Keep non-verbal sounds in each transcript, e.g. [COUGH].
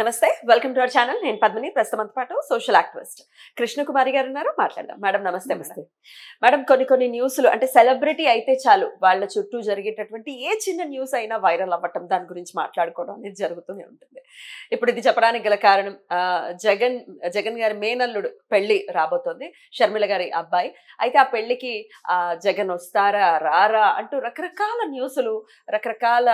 నమస్తే welcome to our channel నేను ప్రస్తుతం అంత పాటు సోషల్ యాక్టివిస్ట్ కృష్ణకుమారి గారు ఉన్నారు మాట్లాడదాం మేడం నమస్తే నమస్తే మేడం కొన్ని కొన్ని న్యూస్లు అంటే సెలబ్రిటీ అయితే చాలు వాళ్ళ చుట్టూ జరిగేటటువంటి ఏ చిన్న న్యూస్ అయినా వైరల్ అవ్వటం దాని గురించి మాట్లాడుకోవడం అనేది జరుగుతూనే ఉంటుంది ఇప్పుడు ఇది చెప్పడానికి గల కారణం జగన్ జగన్ గారి మేనల్లుడు పెళ్లి రాబోతోంది షర్మిల గారి అబ్బాయి అయితే ఆ పెళ్లికి జగన్ వస్తారా రారా అంటూ రకరకాల న్యూస్లు రకరకాల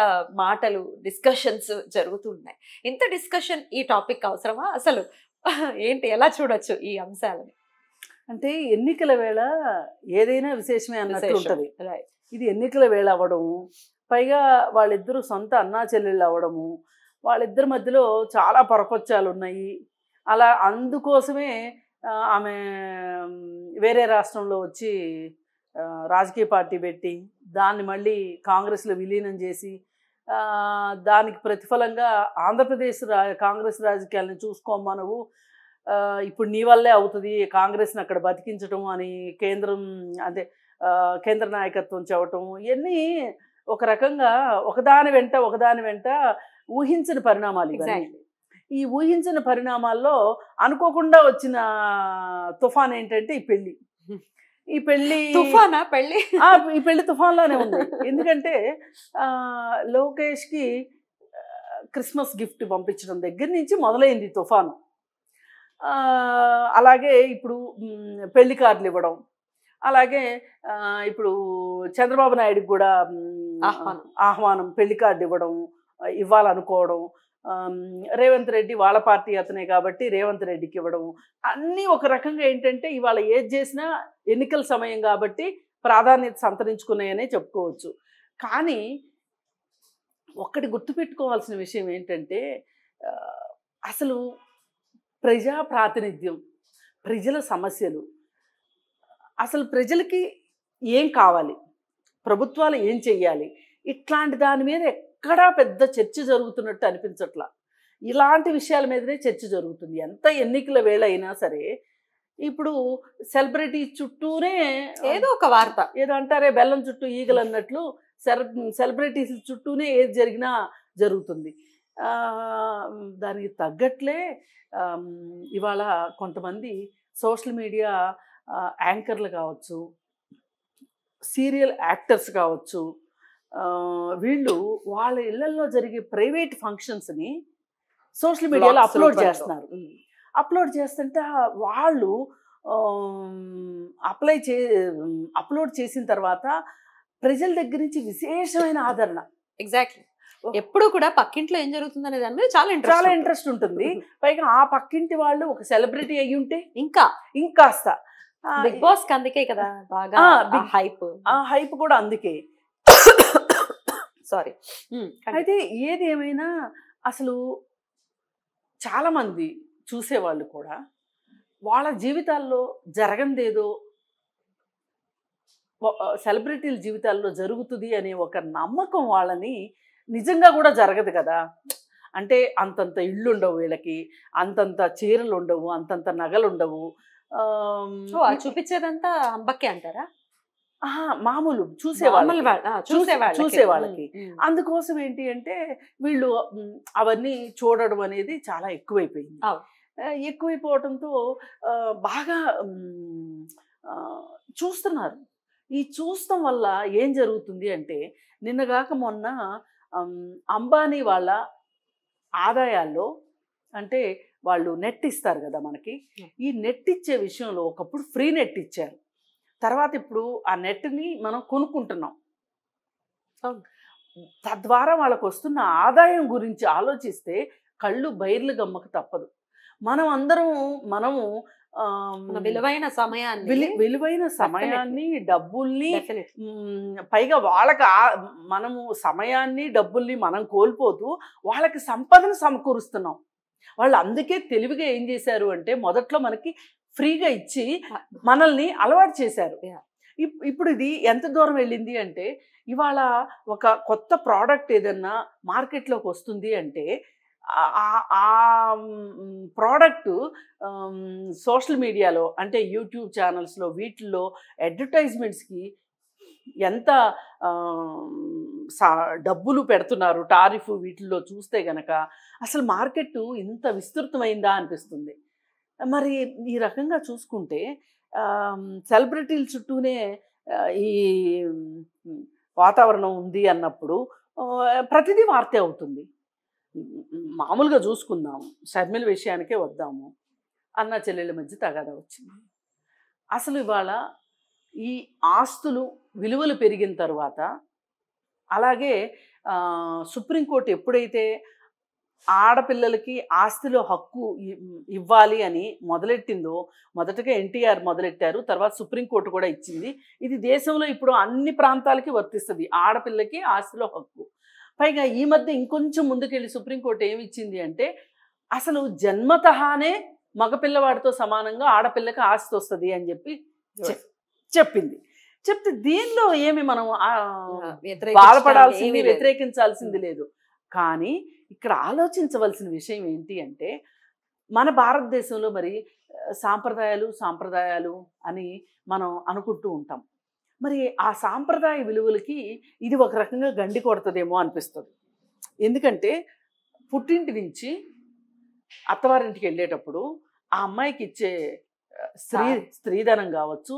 మాటలు డిస్కషన్స్ జరుగుతూ ఉన్నాయి ఇంత డిస్కషన్ డిస్కషన్ ఈ టాపిక్ అవసరమా అసలు [LAUGHS] ఏంటి ఎలా చూడొచ్చు ఈ అంశాలని అంటే ఎన్నికల వేళ ఏదైనా విశేషమే అన్నట్టు ఉంటుంది ఇది ఎన్నికల వేళ అవ్వడము పైగా వాళ్ళిద్దరూ సొంత అన్నా చెల్లెళ్ళు అవ్వడము వాళ్ళిద్దరి మధ్యలో చాలా పరపచ్చాలు ఉన్నాయి అలా అందుకోసమే ఆమె వేరే రాష్ట్రంలో వచ్చి రాజకీయ పార్టీ పెట్టి దాన్ని మళ్ళీ కాంగ్రెస్లో విలీనం చేసి దానికి ప్రతిఫలంగా ఆంధ్రప్రదేశ్ రా కాంగ్రెస్ రాజకీయాలను చూసుకోమనవు ఇప్పుడు నీ వల్లే అవుతుంది కాంగ్రెస్ని అక్కడ బతికించడం అని కేంద్రం అదే కేంద్ర నాయకత్వం చెప్పటం ఇవన్నీ ఒక రకంగా ఒకదాని వెంట ఒకదాని వెంట ఊహించిన పరిణామాలు ఈ ఊహించిన పరిణామాల్లో అనుకోకుండా వచ్చిన తుఫాన్ ఏంటంటే ఈ పెళ్ళి ఈ పెళ్లి తుఫానా పెళ్లి ఈ పెళ్లి తుఫాన్లోనే ఉంది ఎందుకంటే లోకేష్కి క్రిస్మస్ గిఫ్ట్ పంపించడం దగ్గర నుంచి మొదలైంది తుఫాను అలాగే ఇప్పుడు పెళ్లి కార్డులు ఇవ్వడం అలాగే ఇప్పుడు చంద్రబాబు నాయుడుకి కూడా ఆహ్వానం ఆహ్వానం పెళ్లి కార్డు ఇవ్వడం ఇవ్వాలనుకోవడం రేవంత్ రెడ్డి వాళ్ళ పార్టీ అతనే కాబట్టి రేవంత్ రెడ్డికి ఇవ్వడం అన్నీ ఒక రకంగా ఏంటంటే ఇవాళ ఏది చేసినా ఎన్నికల సమయం కాబట్టి ప్రాధాన్యత సంతరించుకున్నాయనే చెప్పుకోవచ్చు కానీ ఒక్కటి గుర్తుపెట్టుకోవాల్సిన విషయం ఏంటంటే అసలు ప్రజా ప్రాతినిధ్యం ప్రజల సమస్యలు అసలు ప్రజలకి ఏం కావాలి ప్రభుత్వాలు ఏం చెయ్యాలి ఇట్లాంటి దాని మీద ఎక్కడా పెద్ద చర్చ జరుగుతున్నట్టు అనిపించట్లా ఇలాంటి విషయాల మీదనే చర్చ జరుగుతుంది ఎంత ఎన్నికల వేళ అయినా సరే ఇప్పుడు సెలబ్రిటీ చుట్టూనే ఏదో ఒక వార్త ఏదో అంటారే బెల్లం చుట్టూ ఈగలు అన్నట్లు సెలబ్రిటీస్ చుట్టూనే ఏది జరిగినా జరుగుతుంది దానికి తగ్గట్లే ఇవాళ కొంతమంది సోషల్ మీడియా యాంకర్లు కావచ్చు సీరియల్ యాక్టర్స్ కావచ్చు వీళ్ళు వాళ్ళ ఇళ్లలో జరిగే ప్రైవేట్ ఫంక్షన్స్ని సోషల్ మీడియాలో అప్లోడ్ చేస్తున్నారు అప్లోడ్ చేస్తుంటే వాళ్ళు అప్లై చే అప్లోడ్ చేసిన తర్వాత ప్రజల దగ్గర నుంచి విశేషమైన ఆదరణ ఎగ్జాక్ట్లీ ఎప్పుడు కూడా పక్కింట్లో ఏం జరుగుతుంది అనే దాని మీద చాలా ఇంట్రెస్ట్ చాలా ఇంట్రెస్ట్ ఉంటుంది పైగా ఆ పక్కింటి వాళ్ళు ఒక సెలబ్రిటీ అయ్యి ఉంటే ఇంకా ఇంకాస్త బిగ్ బాస్ అందుకే కదా బాగా హైప్ ఆ హైప్ కూడా అందుకే సారీ అయితే ఏది ఏమైనా అసలు చాలామంది చూసేవాళ్ళు కూడా వాళ్ళ జీవితాల్లో జరగందేదో సెలబ్రిటీల జీవితాల్లో జరుగుతుంది అనే ఒక నమ్మకం వాళ్ళని నిజంగా కూడా జరగదు కదా అంటే అంతంత ఇళ్ళు ఉండవు వీళ్ళకి అంతంత చీరలు ఉండవు అంతంత నగలు ఉండవు చూపించేదంతా అంబక్కే అంటారా మామూలు చూసేవాళ్ళు చూసేవాళ్ళు చూసేవాళ్ళకి అందుకోసం ఏంటి అంటే వీళ్ళు అవన్నీ చూడడం అనేది చాలా ఎక్కువైపోయింది ఎక్కువైపోవడంతో బాగా చూస్తున్నారు ఈ చూస్తాం వల్ల ఏం జరుగుతుంది అంటే నిన్నగాక మొన్న అంబానీ వాళ్ళ ఆదాయాల్లో అంటే వాళ్ళు నెట్ ఇస్తారు కదా మనకి ఈ నెట్ ఇచ్చే విషయంలో ఒకప్పుడు ఫ్రీ నెట్ ఇచ్చారు తర్వాత ఇప్పుడు ఆ నెట్ని మనం కొనుక్కుంటున్నాం తద్వారా వాళ్ళకు వస్తున్న ఆదాయం గురించి ఆలోచిస్తే కళ్ళు బైర్లు గమ్మకు తప్పదు మనం అందరం మనము విలువైన సమయాన్ని విలువైన సమయాన్ని డబ్బుల్ని పైగా వాళ్ళకి మనము సమయాన్ని డబ్బుల్ని మనం కోల్పోతూ వాళ్ళకి సంపదను సమకూరుస్తున్నాం వాళ్ళు అందుకే తెలివిగా ఏం చేశారు అంటే మొదట్లో మనకి ఫ్రీగా ఇచ్చి మనల్ని అలవాటు చేశారు ఇప్పుడు ఇది ఎంత దూరం వెళ్ళింది అంటే ఇవాళ ఒక కొత్త ప్రోడక్ట్ ఏదన్నా మార్కెట్లోకి వస్తుంది అంటే ఆ ప్రోడక్ట్ సోషల్ మీడియాలో అంటే యూట్యూబ్ ఛానల్స్లో వీటిల్లో అడ్వర్టైజ్మెంట్స్కి ఎంత డబ్బులు పెడుతున్నారు టారిఫ్ వీటిల్లో చూస్తే గనక అసలు మార్కెట్ ఇంత విస్తృతమైందా అనిపిస్తుంది మరి ఈ రకంగా చూసుకుంటే సెలబ్రిటీల చుట్టూనే ఈ వాతావరణం ఉంది అన్నప్పుడు ప్రతిదీ వార్తే అవుతుంది మామూలుగా చూసుకుందాం షర్మిల విషయానికే వద్దాము అన్న చెల్లెల మధ్య తగాద వచ్చింది అసలు ఇవాళ ఈ ఆస్తులు విలువలు పెరిగిన తర్వాత అలాగే సుప్రీంకోర్టు ఎప్పుడైతే ఆడపిల్లలకి ఆస్తిలో హక్కు ఇవ్వాలి అని మొదలెట్టిందో మొదటగా ఎన్టీఆర్ మొదలెట్టారు తర్వాత సుప్రీంకోర్టు కూడా ఇచ్చింది ఇది దేశంలో ఇప్పుడు అన్ని ప్రాంతాలకి వర్తిస్తుంది ఆడపిల్లకి ఆస్తిలో హక్కు పైగా ఈ మధ్య ఇంకొంచెం ముందుకెళ్ళి సుప్రీంకోర్టు ఏమి ఇచ్చింది అంటే అసలు జన్మతహానే మగపిల్లవాడితో సమానంగా ఆడపిల్లకి ఆస్తి వస్తుంది అని చెప్పి చెప్పింది చెప్తే దీనిలో ఏమి మనం బాధపడాల్సింది వ్యతిరేకించాల్సింది లేదు కానీ ఇక్కడ ఆలోచించవలసిన విషయం ఏంటి అంటే మన భారతదేశంలో మరి సాంప్రదాయాలు సాంప్రదాయాలు అని మనం అనుకుంటూ ఉంటాం మరి ఆ సాంప్రదాయ విలువలకి ఇది ఒక రకంగా గండి కొడుతుందేమో అనిపిస్తుంది ఎందుకంటే పుట్టింటి నుంచి అత్తవారింటికి వెళ్ళేటప్పుడు ఆ అమ్మాయికి ఇచ్చే స్త్రీ స్త్రీధనం కావచ్చు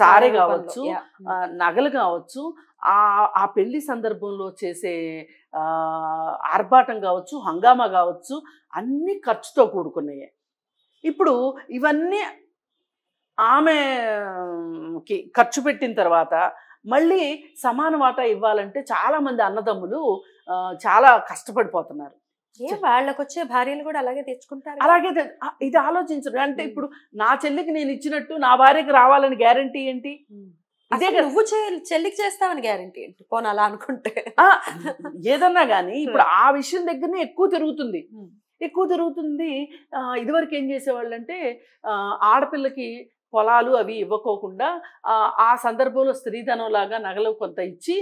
సారే కావచ్చు నగలు కావచ్చు ఆ పెళ్లి సందర్భంలో చేసే ఆర్భాటం కావచ్చు హంగామా కావచ్చు అన్ని ఖర్చుతో కూడుకున్నాయి ఇప్పుడు ఇవన్నీ ఆమెకి ఖర్చు పెట్టిన తర్వాత మళ్ళీ సమాన వాటా ఇవ్వాలంటే చాలామంది అన్నదమ్ములు చాలా కష్టపడిపోతున్నారు వాళ్ళకి వచ్చే భార్యలు కూడా అలాగే తెచ్చుకుంటారు అలాగే ఇది ఆలోచించరు అంటే ఇప్పుడు నా చెల్లికి నేను ఇచ్చినట్టు నా భార్యకి రావాలని గ్యారంటీ ఏంటి అదే నువ్వు చెల్లికి చేస్తావని గ్యారంటీ ఏంటి పోనాలా అనుకుంటే ఏదన్నా కానీ ఇప్పుడు ఆ విషయం దగ్గరనే ఎక్కువ తిరుగుతుంది ఎక్కువ తిరుగుతుంది ఇదివరకు ఏం చేసేవాళ్ళు అంటే ఆడపిల్లకి పొలాలు అవి ఇవ్వకోకుండా ఆ సందర్భంలో స్త్రీధనం లాగా నగలు కొంత ఇచ్చి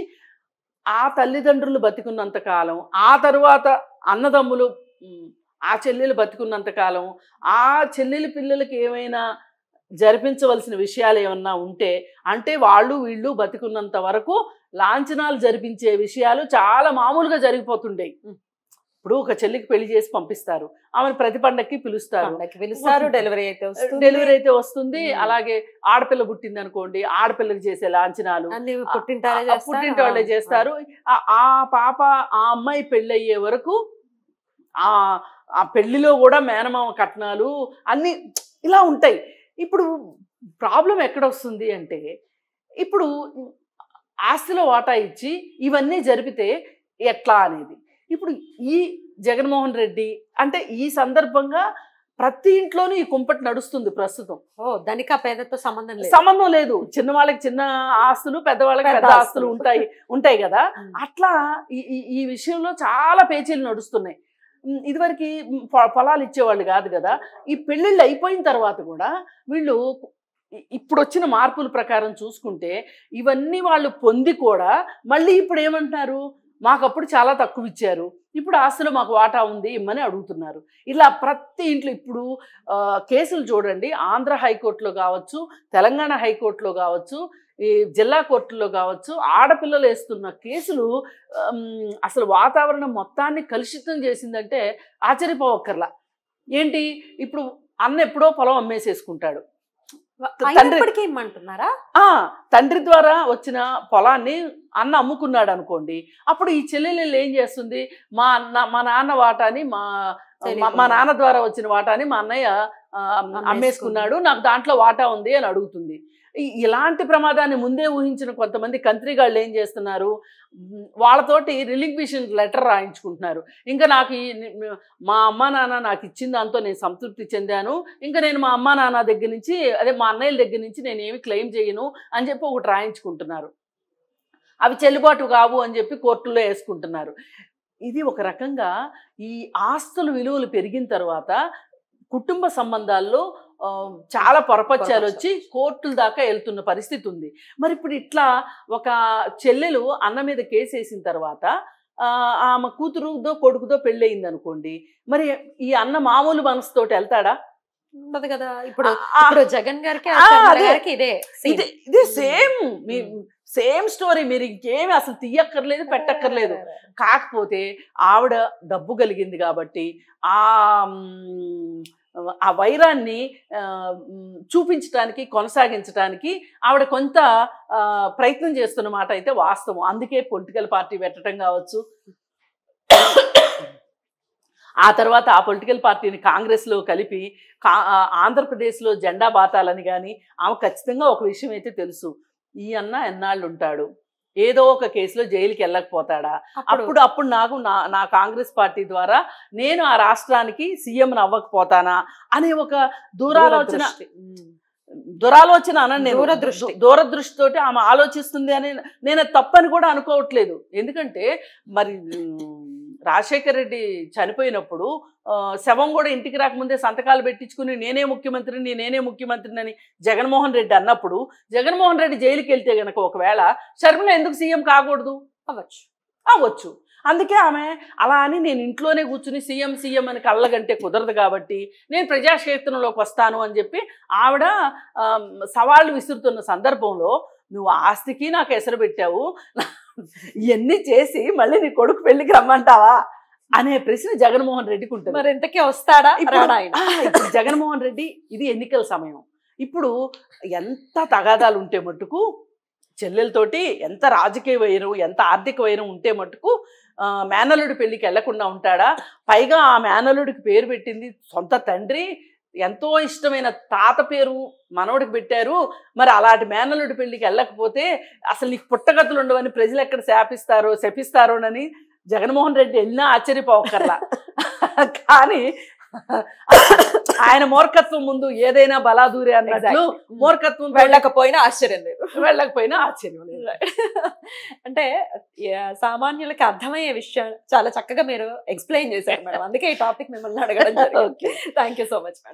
ఆ తల్లిదండ్రులు బతికున్నంత కాలం ఆ తరువాత అన్నదమ్ములు ఆ చెల్లెలు బతికున్నంతకాలం ఆ చెల్లెలి పిల్లలకి ఏమైనా జరిపించవలసిన విషయాలు ఏమన్నా ఉంటే అంటే వాళ్ళు వీళ్ళు బతికున్నంత వరకు లాంఛనాలు జరిపించే విషయాలు చాలా మామూలుగా జరిగిపోతుండే ఇప్పుడు ఒక చెల్లికి పెళ్లి చేసి పంపిస్తారు ఆమెను ప్రతి పండక్కి పిలుస్తారు పిలుస్తారు డెలివరీ అయితే డెలివరీ అయితే వస్తుంది అలాగే ఆడపిల్ల పుట్టింది అనుకోండి ఆడపిల్లకి చేసే లాంఛనాలు పుట్టింటే వాళ్ళే చేస్తారు ఆ పాప ఆ అమ్మాయి పెళ్ళయ్యే వరకు ఆ పెళ్లిలో కూడా మేనమామ కట్నాలు అన్నీ ఇలా ఉంటాయి ఇప్పుడు ప్రాబ్లం ఎక్కడ వస్తుంది అంటే ఇప్పుడు ఆస్తిలో వాటా ఇచ్చి ఇవన్నీ జరిపితే ఎట్లా అనేది ఇప్పుడు ఈ జగన్మోహన్ రెడ్డి అంటే ఈ సందర్భంగా ప్రతి ఇంట్లోనూ ఈ కుంపటి నడుస్తుంది ప్రస్తుతం ఓ ధనిక పేదతో సంబంధం లేదు సంబంధం లేదు చిన్న వాళ్ళకి చిన్న ఆస్తులు పెద్దవాళ్ళకి పెద్ద ఆస్తులు ఉంటాయి ఉంటాయి కదా [LAUGHS] అట్లా ఈ ఈ విషయంలో చాలా పేచీలు నడుస్తున్నాయి ఇదివరకు పొలాలు ఇచ్చేవాళ్ళు కాదు కదా ఈ పెళ్ళిళ్ళు అయిపోయిన తర్వాత కూడా వీళ్ళు ఇప్పుడు వచ్చిన మార్పుల ప్రకారం చూసుకుంటే ఇవన్నీ వాళ్ళు పొంది కూడా మళ్ళీ ఇప్పుడు ఏమంటున్నారు మాకప్పుడు చాలా తక్కువ ఇచ్చారు ఇప్పుడు ఆస్తులు మాకు వాటా ఉంది ఇమ్మని అడుగుతున్నారు ఇలా ప్రతి ఇంట్లో ఇప్పుడు కేసులు చూడండి ఆంధ్ర హైకోర్టులో కావచ్చు తెలంగాణ హైకోర్టులో కావచ్చు ఈ జిల్లా కోర్టుల్లో కావచ్చు ఆడపిల్లలు వేస్తున్న కేసులు అసలు వాతావరణం మొత్తాన్ని కలుషితం చేసిందంటే ఆశ్చర్యపోవక్కర్లా ఏంటి ఇప్పుడు అన్న ఎప్పుడో పొలం అమ్మేసేసుకుంటాడు తండ్రి తండ్రి ద్వారా వచ్చిన పొలాన్ని అన్న అమ్ముకున్నాడు అనుకోండి అప్పుడు ఈ చెల్లెలు ఏం చేస్తుంది మా అన్న మా నాన్న వాటాని మా మా నాన్న ద్వారా వచ్చిన వాటాని మా అన్నయ్య అమ్మేసుకున్నాడు నాకు దాంట్లో వాటా ఉంది అని అడుగుతుంది ఇలాంటి ప్రమాదాన్ని ముందే ఊహించిన కొంతమంది కంత్రిగాళ్ళు ఏం చేస్తున్నారు వాళ్ళతోటి రిలింగ్విషన్ లెటర్ రాయించుకుంటున్నారు ఇంకా నాకు మా అమ్మ నాన్న నాకు ఇచ్చిన దాంతో నేను సంతృప్తి చెందాను ఇంకా నేను మా అమ్మ నాన్న దగ్గర నుంచి అదే మా అన్నయ్యల దగ్గర నుంచి నేను ఏమి క్లెయిమ్ చేయను అని చెప్పి ఒకటి రాయించుకుంటున్నారు అవి చెల్లుబాటు కావు అని చెప్పి కోర్టులో వేసుకుంటున్నారు ఇది ఒక రకంగా ఈ ఆస్తుల విలువలు పెరిగిన తర్వాత కుటుంబ సంబంధాల్లో చాలా పొరపచ్చాలు వచ్చి కోర్టుల దాకా వెళ్తున్న పరిస్థితి ఉంది మరి ఇప్పుడు ఇట్లా ఒక చెల్లెలు అన్న మీద కేసు వేసిన తర్వాత ఆమె కూతురుదో కొడుకుదో పెళ్ళయింది అనుకోండి మరి ఈ అన్న మామూలు మనసుతోటి వెళ్తాడా ఉండదు కదా ఇప్పుడు ఇప్పుడు జగన్ గారికి ఇదే ఇది సేమ్ మీ సేమ్ స్టోరీ మీరు ఇంకేమి అసలు తీయక్కర్లేదు పెట్టక్కర్లేదు కాకపోతే ఆవిడ డబ్బు కలిగింది కాబట్టి ఆ ఆ వైరాన్ని చూపించడానికి కొనసాగించడానికి ఆవిడ కొంత ప్రయత్నం చేస్తున్న మాట అయితే వాస్తవం అందుకే పొలిటికల్ పార్టీ పెట్టడం కావచ్చు ఆ తర్వాత ఆ పొలిటికల్ పార్టీని కాంగ్రెస్లో కలిపి కా ఆంధ్రప్రదేశ్లో జెండా బాతాలని కానీ ఆమె ఖచ్చితంగా ఒక విషయం అయితే తెలుసు ఈ అన్న ఎన్నాళ్ళు ఉంటాడు ఏదో ఒక కేసులో జైలుకి వెళ్ళకపోతాడా అప్పుడు అప్పుడు నాకు నా నా కాంగ్రెస్ పార్టీ ద్వారా నేను ఆ రాష్ట్రానికి సీఎంను అవ్వకపోతానా అనే ఒక దూరాలోచన దురాలోచన అనండి నేను దూరదృష్టి దూరదృష్టితోటి ఆమె ఆలోచిస్తుంది అని నేను తప్పని కూడా అనుకోవట్లేదు ఎందుకంటే మరి రాజశేఖర రెడ్డి చనిపోయినప్పుడు శవం కూడా ఇంటికి రాకముందే సంతకాలు పెట్టించుకుని నేనే ముఖ్యమంత్రిని నేనే ముఖ్యమంత్రిని అని జగన్మోహన్ రెడ్డి అన్నప్పుడు జగన్మోహన్ రెడ్డి జైలుకి వెళ్తే గనక ఒకవేళ శర్మిల ఎందుకు సీఎం కాకూడదు అవ్వచ్చు అవ్వచ్చు అందుకే ఆమె అలా అని నేను ఇంట్లోనే కూర్చుని సీఎం సీఎం అని కళ్ళగంటే కుదరదు కాబట్టి నేను ప్రజాక్షేత్రంలోకి వస్తాను అని చెప్పి ఆవిడ సవాళ్ళు విసురుతున్న సందర్భంలో నువ్వు ఆస్తికి నాకు ఎసరు పెట్టావు ఇవన్నీ చేసి మళ్ళీ నీ కొడుకు పెళ్లికి రమ్మంటావా అనే ప్రశ్న జగన్మోహన్ రెడ్డికి ఉంటుంది మరి ఇంతకీ వస్తాడా ఇప్పుడు జగన్మోహన్ రెడ్డి ఇది ఎన్నికల సమయం ఇప్పుడు ఎంత తగాదాలు ఉంటే మట్టుకు చెల్లెలతోటి ఎంత రాజకీయ వైరం ఎంత ఆర్థిక వైరం ఉంటే మట్టుకు మేనల్లుడి పెళ్ళికి వెళ్లకుండా ఉంటాడా పైగా ఆ మేనల్లుడికి పేరు పెట్టింది సొంత తండ్రి ఎంతో ఇష్టమైన తాత పేరు మనోడికి పెట్టారు మరి అలాంటి మేనలుడి పెళ్లికి వెళ్ళకపోతే అసలు నీకు పుట్టగతులు ఉండవని ప్రజలు ఎక్కడ శాపిస్తారో శపిస్తారోనని జగన్మోహన్ రెడ్డి వెళ్ళినా ఆశ్చర్యపోకర్లా [LAUGHS] కానీ ఆయన మూర్ఖత్వం ముందు ఏదైనా బలాదూరే అన్నట్లు మూర్ఖత్వం వెళ్ళకపోయినా ఆశ్చర్యం లేదు వెళ్ళకపోయినా ఆశ్చర్యం లేదు [LAUGHS] అంటే సామాన్యులకి అర్థమయ్యే విషయం చాలా చక్కగా మీరు ఎక్స్ప్లెయిన్ చేశారు మేడం అందుకే ఈ టాపిక్ మిమ్మల్ని అడగడం thank you so much madam